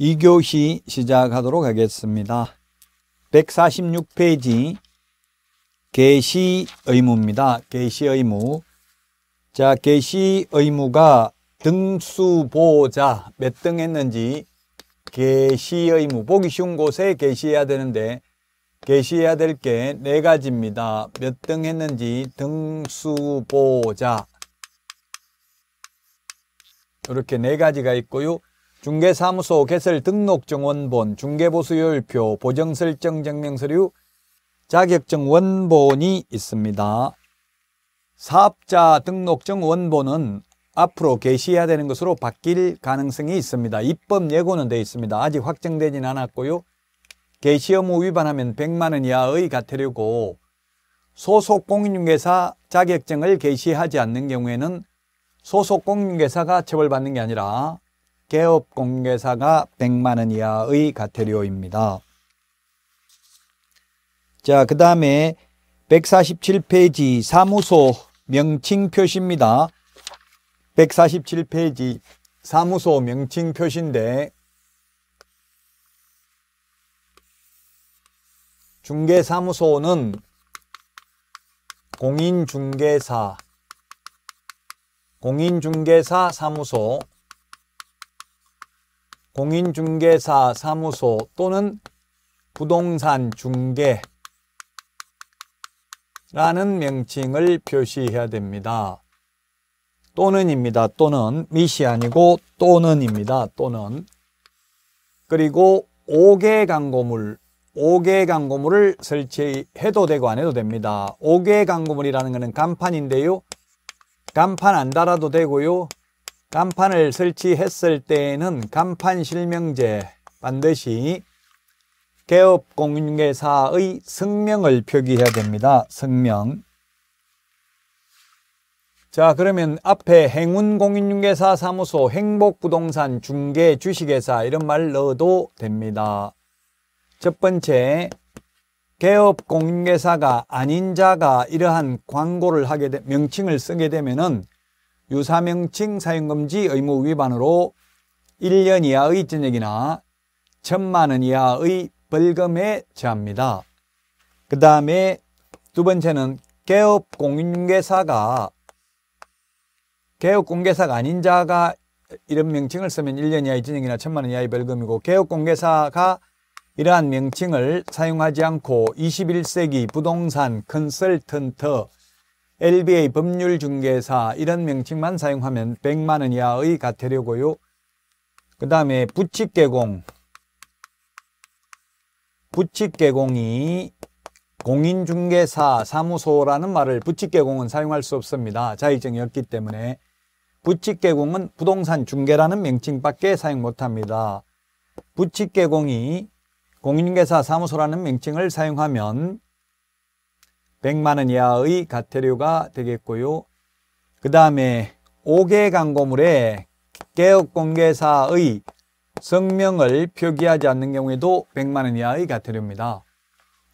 2교시 시작하도록 하겠습니다. 146페이지 개시 의무입니다. 개시 의무. 자, 개시 의무가 등수보자 호몇등 했는지 개시 의무 보기 쉬운 곳에 개시해야 되는데 개시해야 될 게 네 가지입니다. 몇 등 했는지 등수보자 호 이렇게 네 가지가 있고요. 중개사무소 개설 등록증원본, 중개보수율표 보정설정증명서류, 자격증 원본이 있습니다. 사업자 등록증 원본은 앞으로 게시해야 되는 것으로 바뀔 가능성이 있습니다. 입법 예고는 되어 있습니다. 아직 확정되진 않았고요. 게시 업무 위반하면 100만 원 이하의 과태료고 소속 공인중개사 자격증을 게시하지 않는 경우에는 소속 공인중개사가 처벌받는 게 아니라 개업 공개사가 100만 원 이하의 가태료입니다. 자, 그 다음에 147페이지 사무소 명칭 표시입니다. 147페이지 사무소 명칭 표시인데 중개사무소는 공인중개사 공인중개사 사무소 공인중개사 사무소 또는 부동산 중개라는 명칭을 표시해야 됩니다. 또는입니다. 또는 미시 아니고 또는입니다. 또는 그리고 5개 광고물 5개 광고물을 설치해도 되고 안 해도 됩니다. 5개 광고물이라는 것은 간판인데요. 간판 안 달아도 되고요. 간판을 설치했을 때에는 간판 실명제 반드시 개업공인중개사의 성명을 표기해야 됩니다. 성명. 자 그러면 앞에 행운공인중개사 사무소 행복부동산 중개 주식회사 이런 말 넣어도 됩니다. 첫 번째 개업공인중개사가 아닌 자가 이러한 광고를 하게 되, 명칭을 쓰게 되면은 유사명칭 사용금지 의무 위반으로 1년 이하의 징역이나 천만 원 이하의 벌금에 처합니다. 그 다음에 두 번째는 개업 공인중개사가 개업 공개사가 아닌 자가 이런 명칭을 쓰면 1년 이하의 징역이나 천만 원 이하의 벌금이고 개업 공개사가 이러한 명칭을 사용하지 않고 21세기 부동산 컨설턴트 LBA 법률 중개사 이런 명칭만 사용하면 100만 원 이하의 과태료고요. 그 다음에 부칙 개공 부칙 개공이 공인중개사 사무소라는 말을 부칙 개공은 사용할 수 없습니다. 자의증이 없기 때문에 부칙 개공은 부동산 중개라는 명칭밖에 사용 못합니다. 부칙 개공이 공인중개사 사무소라는 명칭을 사용하면 100만원 이하의 과태료가 되겠고요. 그 다음에 5개 광고물에 개업공개사의 성명을 표기하지 않는 경우에도 100만원 이하의 과태료입니다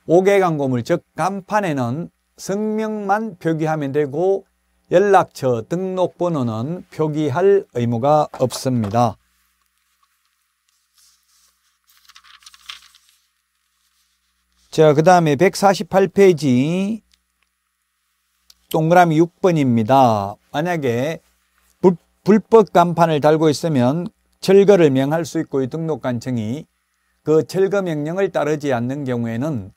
5개 광고물 즉 간판에는 성명만 표기하면 되고 연락처 등록번호는 표기할 의무가 없습니다. 자, 그 다음에 148페이지 동그라미 6번입니다. 만약에 불, 법 간판을 달고 있으면 철거를 명할 수 있고 등록관청이 그 철거 명령을 따르지 않는 경우에는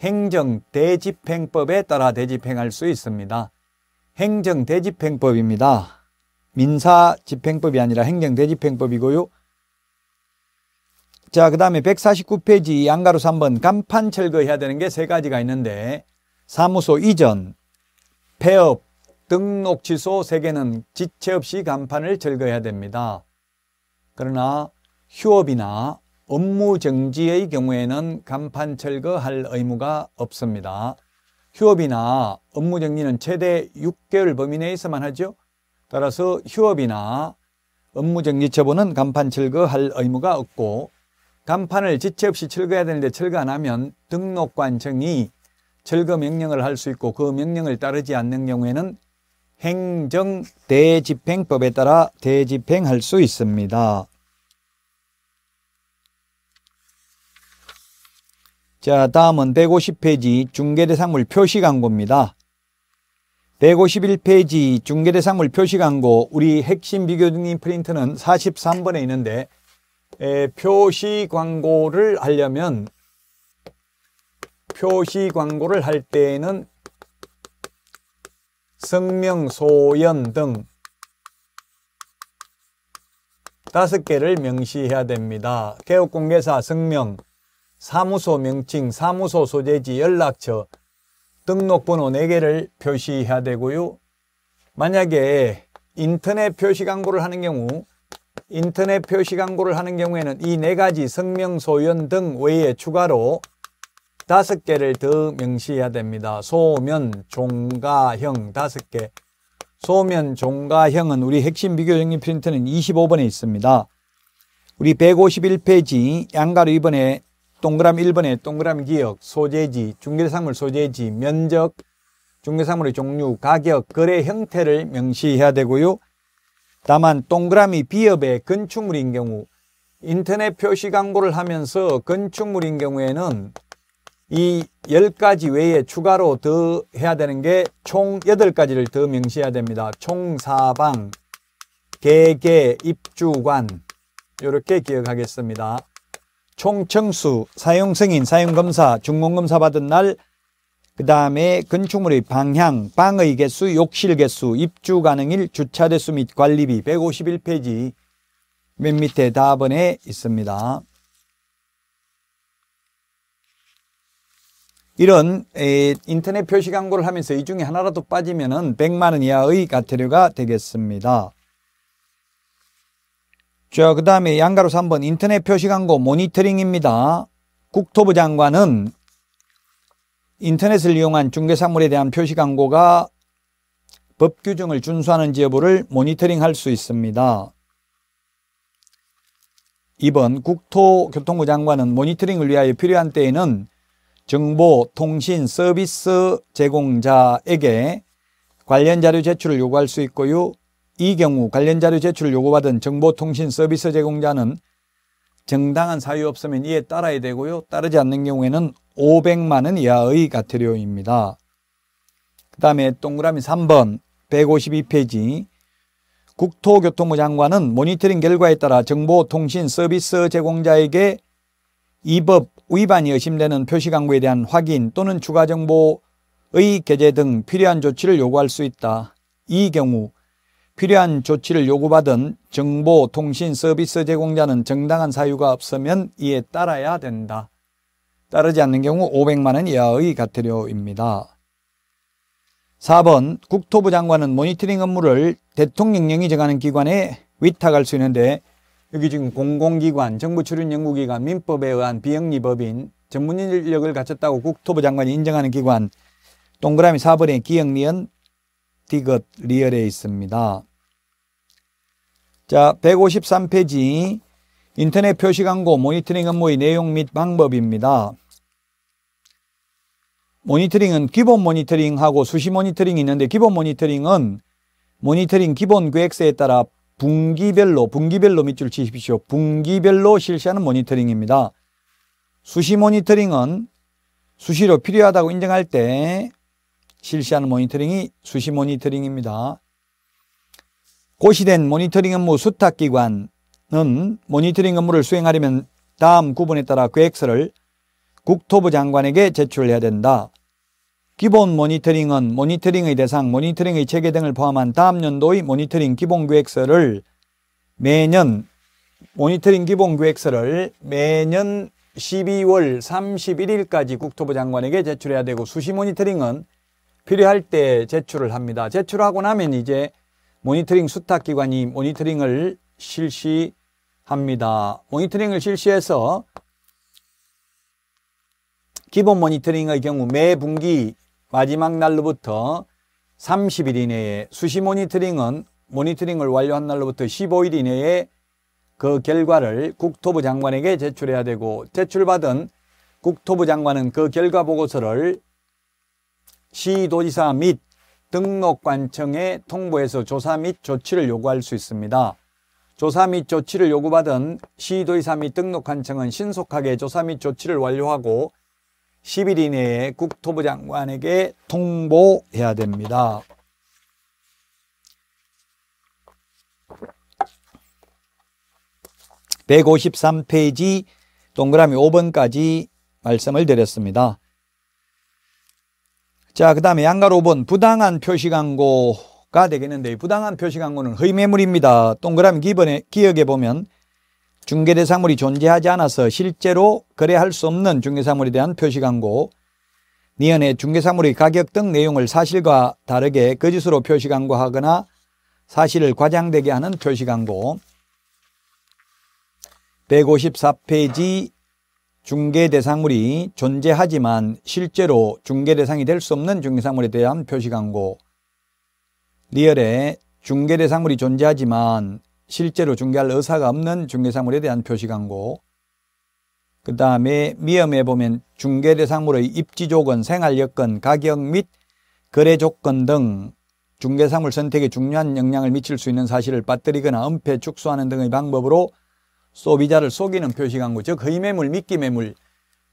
행정 대집행법에 따라 대집행할 수 있습니다. 행정 대집행법입니다. 민사 집행법이 아니라 행정 대집행법이고요. 자, 그 다음에 149페이지 양가로 3번 간판 철거해야 되는 게 세 가지가 있는데 사무소 이전, 폐업, 등록 취소 세 개는 지체 없이 간판을 철거해야 됩니다. 그러나 휴업이나 업무 정지의 경우에는 간판 철거할 의무가 없습니다. 휴업이나 업무 정지는 최대 6개월 범위 내에서만 하죠. 따라서 휴업이나 업무 정지 처분은 간판 철거할 의무가 없고 간판을 지체 없이 철거해야 되는데 철거 안 하면 등록관청이 철거 명령을 할 수 있고 그 명령을 따르지 않는 경우에는 행정대집행법에 따라 대집행할 수 있습니다. 자 다음은 150페이지 중개대상물 표시광고입니다. 151페이지 중개대상물 표시광고 우리 핵심 비교 중인 프린트는 43번에 있는데 에, 표시 광고를 하려면 표시 광고를 할 때에는 성명, 소연 등 다섯 개를 명시해야 됩니다. 개업공개사 성명, 사무소 명칭, 사무소 소재지, 연락처, 등록번호 4개를 표시해야 되고요. 만약에 인터넷 표시 광고를 하는 경우 인터넷 표시 광고를 하는 경우에는 이 네 가지 성명, 소연 등 외에 추가로 다섯 개를 더 명시해야 됩니다. 소면, 종가형 다섯 개. 소면, 종가형은 우리 핵심 비교 정리 프린트는 25번에 있습니다. 우리 151페이지 양가로 2번에 동그라미 1번에 동그라미 기억, 소재지, 중개상물 소재지, 면적, 중개상물의 종류, 가격, 거래 형태를 명시해야 되고요. 다만 동그라미 비엽의 건축물인 경우 인터넷 표시 광고를 하면서 건축물인 경우에는 이 10가지 외에 추가로 더 해야 되는 게 총 8가지를 더 명시해야 됩니다. 총사방, 개개, 입주관 이렇게 기억하겠습니다. 총청수, 사용승인, 사용검사, 중공검사 받은 날, 그 다음에 건축물의 방향, 방의 개수, 욕실 개수, 입주 가능일, 주차 대수 및 관리비 151페이지 맨 밑에 답번에 있습니다. 이런 인터넷 표시 광고를 하면서 이 중에 하나라도 빠지면 100만 원 이하의 과태료가 되겠습니다. 자, 그 다음에 양가로 3번 인터넷 표시 광고 모니터링입니다. 국토부 장관은 인터넷을 이용한 중개상물에 대한 표시 광고가 법 규정을 준수하는지 여부를 모니터링할 수 있습니다. 2번 국토교통부 장관은 모니터링을 위하여 필요한 때에는 정보, 통신, 서비스 제공자에게 관련 자료 제출을 요구할 수 있고요. 이 경우 관련 자료 제출을 요구받은 정보, 통신, 서비스 제공자는 정당한 사유 없으면 이에 따라야 되고요. 따르지 않는 경우에는 500만 원 이하의 과태료입니다그 다음에 동그라미 3번 152페이지 국토교통부 장관은 모니터링 결과에 따라 정보통신 서비스 제공자에게 이법 위반이 의심되는 표시 광고에 대한 확인 또는 추가 정보의 게재 등 필요한 조치를 요구할 수 있다. 이 경우 필요한 조치를 요구받은 정보통신 서비스 제공자는 정당한 사유가 없으면 이에 따라야 된다. 따르지 않는 경우 500만 원 이하의 과태료입니다. 4번 국토부 장관은 모니터링 업무를 대통령령이 정하는 기관에 위탁할 수 있는데 여기 지금 공공기관, 정부 출연 연구기관, 민법에 의한 비영리법인, 전문 인력을 갖췄다고 국토부 장관이 인정하는 기관 동그라미 4번에 기영리언 디귿 리얼에 있습니다. 자 153페이지 인터넷 표시 광고 모니터링 업무의 내용 및 방법입니다. 모니터링은 기본 모니터링하고 수시 모니터링이 있는데 기본 모니터링은 모니터링 기본 q x 에 따라 분기별로 분기별로 밑줄 치십시오. 분기별로 실시하는 모니터링입니다. 수시 모니터링은 수시로 필요하다고 인정할 때 실시하는 모니터링이 수시 모니터링입니다. 고시된 모니터링 업무 수탁기관은 모니터링 업무를 수행하려면 다음 구분에 따라 q x 서를 국토부 장관에게 제출해야 된다. 기본 모니터링은 모니터링의 대상, 모니터링의 체계 등을 포함한 다음 연도의 모니터링 기본계획서를 매년 모니터링 기본계획서를 매년 12월 31일까지 국토부 장관에게 제출해야 되고 수시 모니터링은 필요할 때 제출을 합니다. 제출하고 나면 이제 모니터링 수탁기관이 모니터링을 실시합니다. 모니터링을 실시해서 기본 모니터링의 경우 매 분기 마지막 날로부터 30일 이내에 수시 모니터링은 모니터링을 완료한 날로부터 15일 이내에 그 결과를 국토부 장관에게 제출해야 되고 제출받은 국토부 장관은 그 결과 보고서를 시도지사 및 등록관청에 통보해서 조사 및 조치를 요구할 수 있습니다. 조사 및 조치를 요구받은 시도지사 및 등록관청은 신속하게 조사 및 조치를 완료하고 10일 이내에 국토부 장관에게 통보해야 됩니다. 1 5 3 페이지 동그라미 5번까지 말씀을 드렸습니다. 자, 그 다음에 양가 5번 부당한 표시 광고가 되겠는데 부당한 표시 광고는 허위매물입니다. 동그라미 기번에 기억해 보면 중개대상물이 존재하지 않아서 실제로 거래할 수 없는 중개사물에 대한 표시광고 니은의 중개사물의 가격 등 내용을 사실과 다르게 거짓으로 표시광고하거나 사실을 과장되게 하는 표시광고 154페이지 중개대상물이 존재하지만 실제로 중개대상이 될 수 없는 중개사물에 대한 표시광고 리얼의 중개대상물이 존재하지만 실제로 중개할 의사가 없는 중개상물에 대한 표시 광고 그 다음에 미음에 보면 중개대상물의 입지조건, 생활여건, 가격 및 거래 조건 등 중개상물 선택에 중요한 영향을 미칠 수 있는 사실을 빠뜨리거나 은폐, 축소하는 등의 방법으로 소비자를 속이는 표시 광고, 즉 허위매물, 미끼매물,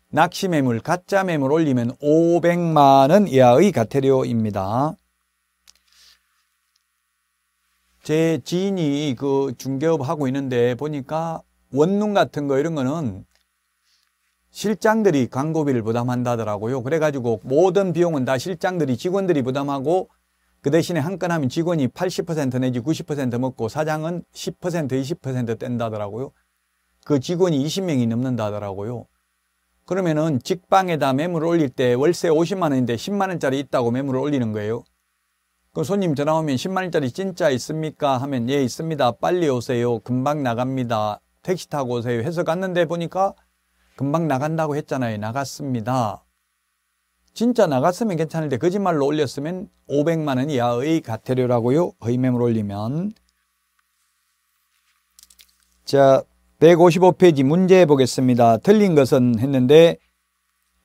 낚시매물, 가짜매물 올리면 500만원 이하의 가태료입니다. 제 지인이 그 중개업 하고 있는데 보니까 원룸 같은 거 이런 거는 실장들이 광고비를 부담한다더라고요. 그래가지고 모든 비용은 다 실장들이 직원들이 부담하고 그 대신에 한 건 하면 직원이 80% 내지 90% 먹고 사장은 10% 20% 뗀다더라고요. 그 직원이 20명이 넘는다더라고요. 그러면은 직방에다 매물 올릴 때 월세 50만 원인데 10만 원짜리 있다고 매물을 올리는 거예요. 그 손님 전화 오면 10만원짜리 진짜 있습니까? 하면 예 있습니다. 빨리 오세요. 금방 나갑니다. 택시 타고 오세요. 해서 갔는데 보니까 금방 나간다고 했잖아요. 나갔습니다. 진짜 나갔으면 괜찮은데 거짓말로 올렸으면 500만 원 이하의 가태료라고요. 허위매물 올리면 자 155페이지 문제 보겠습니다. 틀린 것은 했는데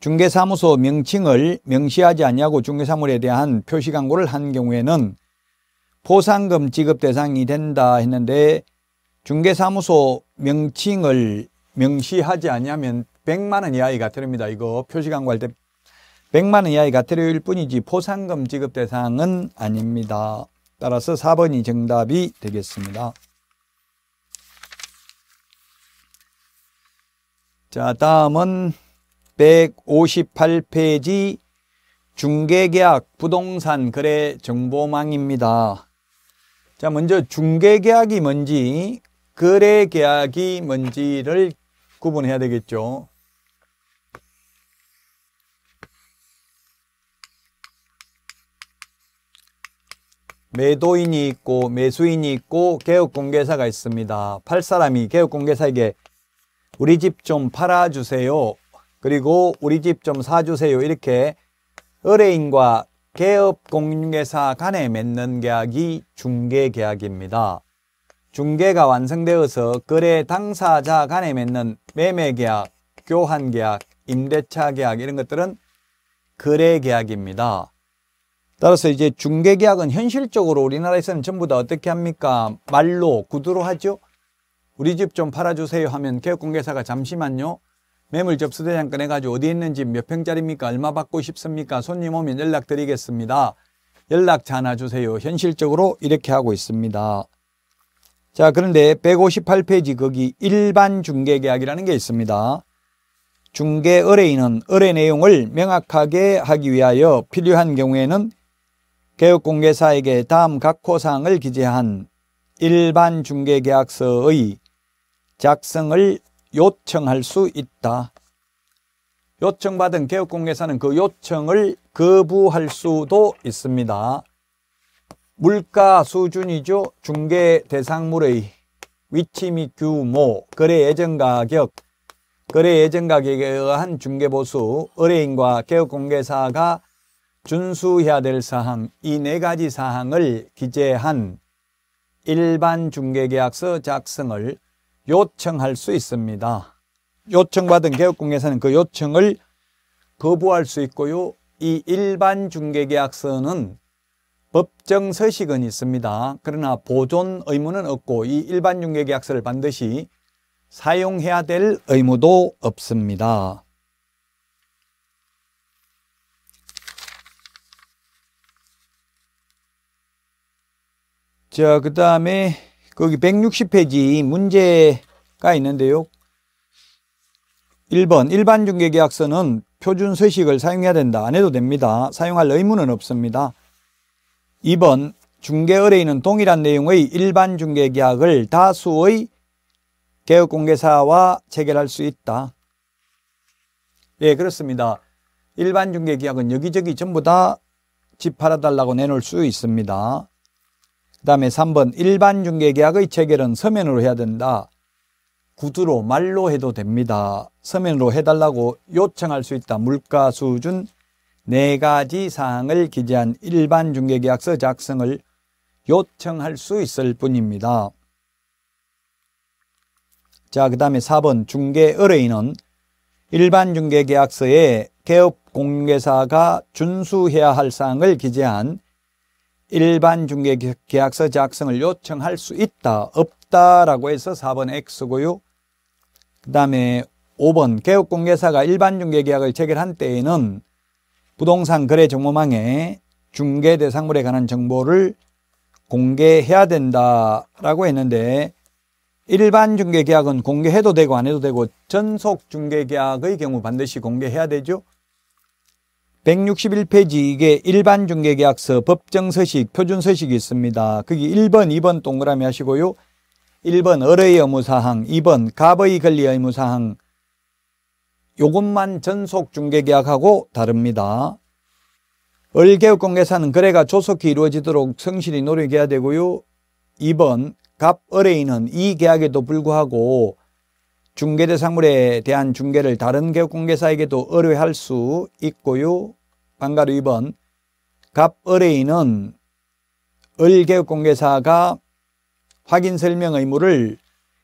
중개사무소 명칭을 명시하지 아니하고 중개사물에 대한 표시 광고를 한 경우에는 포상금 지급 대상이 된다 했는데 중개사무소 명칭을 명시하지 않니면 100만 원 이하이가 들입니다. 이거 표시 광고할 때 100만 원 이하이가 들일 뿐이지 포상금 지급 대상은 아닙니다. 따라서 4번이 정답이 되겠습니다. 자, 다음은 158페이지 중개계약 부동산 거래 정보망입니다. 자, 먼저 중개계약이 뭔지 거래계약이 뭔지를 구분해야 되겠죠. 매도인이 있고 매수인이 있고 개업공개사가 있습니다. 팔 사람이 개업공개사에게 우리 집 좀 팔아주세요 그리고 우리 집 좀 사주세요 이렇게 의뢰인과 개업 공인중개사 간에 맺는 계약이 중개계약입니다. 중개가 완성되어서 거래 당사자 간에 맺는 매매계약, 교환계약, 임대차 계약 이런 것들은 거래계약입니다. 따라서 이제 중개계약은 현실적으로 우리나라에서는 전부 다 어떻게 합니까? 말로 구두로 하죠. 우리 집 좀 팔아주세요 하면 개업공개사가 잠시만요. 매물 접수대장 꺼내가지고 어디 있는지 몇 평짜리입니까? 얼마 받고 싶습니까? 손님 오면 연락드리겠습니다. 연락전화 주세요. 현실적으로 이렇게 하고 있습니다. 자 그런데 158페이지 거기 일반 중개계약이라는 게 있습니다. 중개 의뢰인은 의뢰 내용을 명확하게 하기 위하여 필요한 경우에는 개업공개사에게 다음 각 호사항을 기재한 일반 중개계약서의 작성을 요청할 수 있다. 요청받은 개업공개사는 그 요청을 거부할 수도 있습니다. 물가 수준이죠. 중개 대상물의 위치 및 규모, 거래 예정 가격, 거래 예정 가격에 의한 중개보수, 의뢰인과 개업공개사가 준수해야 될 사항, 이 네 가지 사항을 기재한 일반 중개계약서 작성을 요청할 수 있습니다. 요청받은 개업공개사는 그 요청을 거부할 수 있고요. 이 일반 중개계약서는 법정 서식은 있습니다. 그러나 보존 의무는 없고 이 일반 중개계약서를 반드시 사용해야 될 의무도 없습니다. 자, 그 다음에 거기 160페이지 문제가 있는데요. 1번 일반 중개계약서는 표준 서식을 사용해야 된다. 안 해도 됩니다. 사용할 의무는 없습니다. 2번 중개의뢰인은 동일한 내용의 일반 중개계약을 다수의 개업공개사와 체결할 수 있다. 예, 그렇습니다. 일반 중개계약은 여기저기 전부 다 집 팔아달라고 내놓을 수 있습니다. 그 다음에 3번 일반 중개계약의 체결은 서면으로 해야 된다. 구두로 말로 해도 됩니다. 서면으로 해달라고 요청할 수 있다. 물가 수준 네 가지 사항을 기재한 일반 중개계약서 작성을 요청할 수 있을 뿐입니다. 자, 그 다음에 4번 중개 의뢰인은 일반 중개계약서에 개업 공개사가 준수해야 할 사항을 기재한 일반 중개 계약서 작성을 요청할 수 있다 없다라고 해서 4번 X고요 그 다음에 5번 개업공개사가 일반 중개계약을 체결한 때에는 부동산 거래 정보망에 중개 대상물에 관한 정보를 공개해야 된다라고 했는데 일반 중개계약은 공개해도 되고 안 해도 되고 전속 중개계약의 경우 반드시 공개해야 되죠. 161페이지 이게 일반 중개계약서 법정서식 표준서식이 있습니다. 거기 1번 2번 동그라미 하시고요. 1번 어뢰의 의무사항 2번 갑의 권리 의무사항 요것만 전속 중개계약하고 다릅니다. 을개업 공개사는 거래가 조속히 이루어지도록 성실히 노력해야 되고요. 2번 갑어뢰인은 이 계약에도 불구하고 중개대상물에 대한 중개를 다른 개업 공개사에게도 의뢰할 수 있고요. 반가루 2번 갑을에이는 을계획공개사가 확인설명 의무를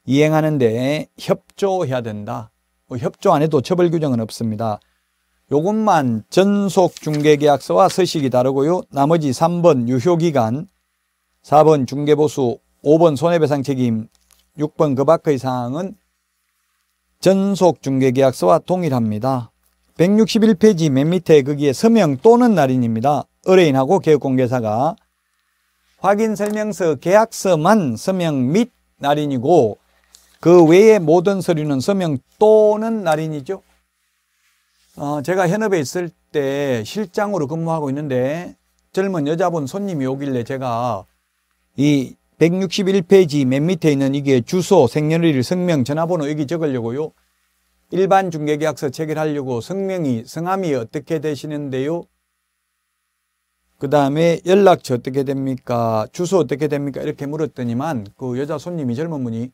이행하는 데 협조해야 된다. 뭐 협조 안 해도 처벌 규정은 없습니다. 요것만 전속 중개계약서와 서식이 다르고요. 나머지 3번 유효기간, 4번 중개보수, 5번 손해배상 책임, 6번 그 밖의 사항은 전속 중개계약서와 동일합니다. 161페이지 맨 밑에 거기에 서명 또는 날인입니다. 의뢰인하고 개업공개사가 확인 설명서 계약서만 서명 및 날인이고 그 외의 모든 서류는 서명 또는 날인이죠. 어, 제가 현업에 있을 때 실장으로 근무하고 있는데 젊은 여자분 손님이 오길래 제가 이 161페이지 맨 밑에 있는 이게 주소, 생년월일, 성명, 전화번호 여기 적으려고요. 일반 중개계약서 체결하려고 성명이 성함이 어떻게 되시는데요? 그 다음에 연락처 어떻게 됩니까? 주소 어떻게 됩니까? 이렇게 물었더니만 그 여자 손님이 젊은 분이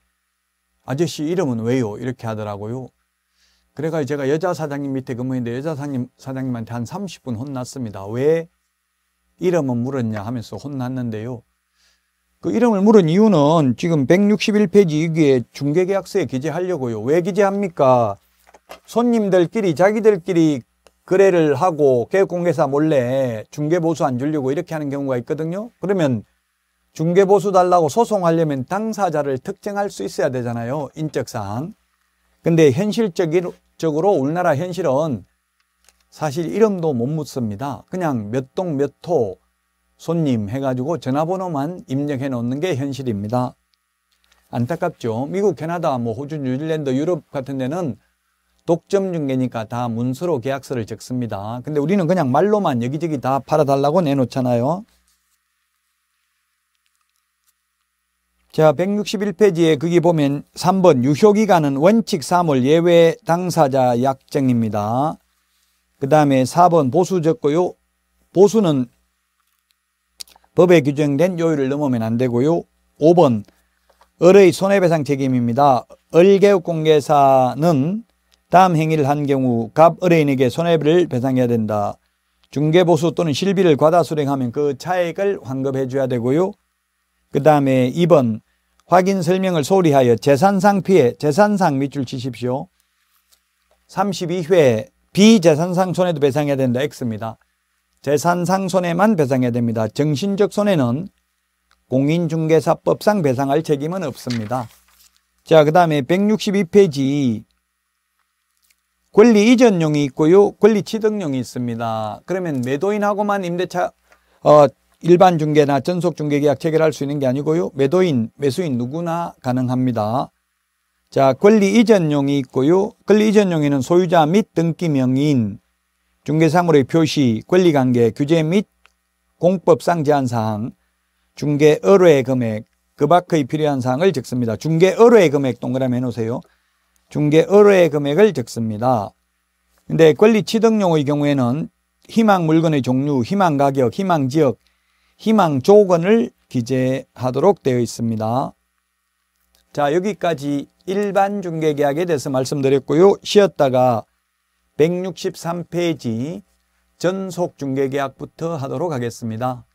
아저씨 이름은 왜요? 이렇게 하더라고요. 그래가지고 제가 여자 사장님 밑에 근무했는데 여자 사장님, 사장님한테 한 30분 혼났습니다. 왜 이름은 물었냐 하면서 혼났는데요. 그 이름을 물은 이유는 지금 161페이지 위기에 중개계약서에 기재하려고요. 왜 기재합니까? 손님들끼리 자기들끼리 거래를 하고 계획공개사 몰래 중개보수 안 주려고 이렇게 하는 경우가 있거든요. 그러면 중개보수 달라고 소송하려면 당사자를 특정할 수 있어야 되잖아요. 인적사항 근데 현실적으로 우리나라 현실은 사실 이름도 못 묻습니다. 그냥 몇동몇호 손님 해가지고 전화번호만 입력해 놓는 게 현실입니다. 안타깝죠. 미국, 캐나다, 뭐 호주, 뉴질랜드, 유럽 같은 데는 독점 중개니까 다 문서로 계약서를 적습니다. 근데 우리는 그냥 말로만 여기저기 다 팔아달라고 내놓잖아요. 자, 161페이지에 거기 보면 3번 유효기간은 원칙 3월 예외 당사자 약정입니다. 그 다음에 4번 보수 적고요. 보수는 법에 규정된 요율을 넘으면 안 되고요. 5번 을의 손해배상 책임입니다. 을계획 공개사는 다음 행위를 한 경우 갑 을인에게 손해를 배상해야 된다. 중개보수 또는 실비를 과다 수령하면 그 차액을 환급해 줘야 되고요. 그 다음에 2번 확인 설명을 소홀히 하여 재산상 피해, 재산상 밑줄 치십시오. 32회 비재산상 손해도 배상해야 된다. X입니다. 재산상 손해만 배상해야 됩니다. 정신적 손해는 공인중개사법상 배상할 책임은 없습니다. 자, 그 다음에 162페이지 권리 이전용이 있고요. 권리 취득용이 있습니다. 그러면 매도인하고만 임대차 어, 일반 중개나 전속 중개 계약 체결할 수 있는 게 아니고요. 매도인, 매수인 누구나 가능합니다. 자, 권리 이전용이 있고요. 권리 이전용에는 소유자 및 등기 명인 중개사물의 표시, 권리관계, 규제 및 공법상 제한사항, 중개 의뢰 금액, 그 밖의 필요한 사항을 적습니다. 중개 의뢰 금액 동그라미 해놓으세요. 중개 의뢰 금액을 적습니다. 근데 권리 취득용의 경우에는 희망 물건의 종류, 희망 가격, 희망 지역, 희망 조건을 기재하도록 되어 있습니다. 자, 여기까지 일반 중개계약에 대해서 말씀드렸고요. 쉬었다가 163페이지 전속중개계약부터 하도록 하겠습니다.